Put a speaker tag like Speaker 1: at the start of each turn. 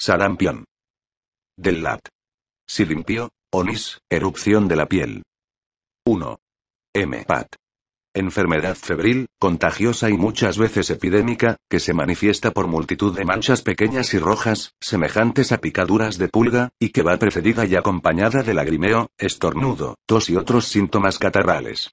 Speaker 1: Sarampión. Del lat. Si limpio, onis, erupción de la piel. 1. M. Pat. Enfermedad febril, contagiosa y muchas veces epidémica, que se manifiesta por multitud de manchas pequeñas y rojas, semejantes a picaduras de pulga, y que va precedida y acompañada de lagrimeo, estornudo, tos y otros síntomas catarrales.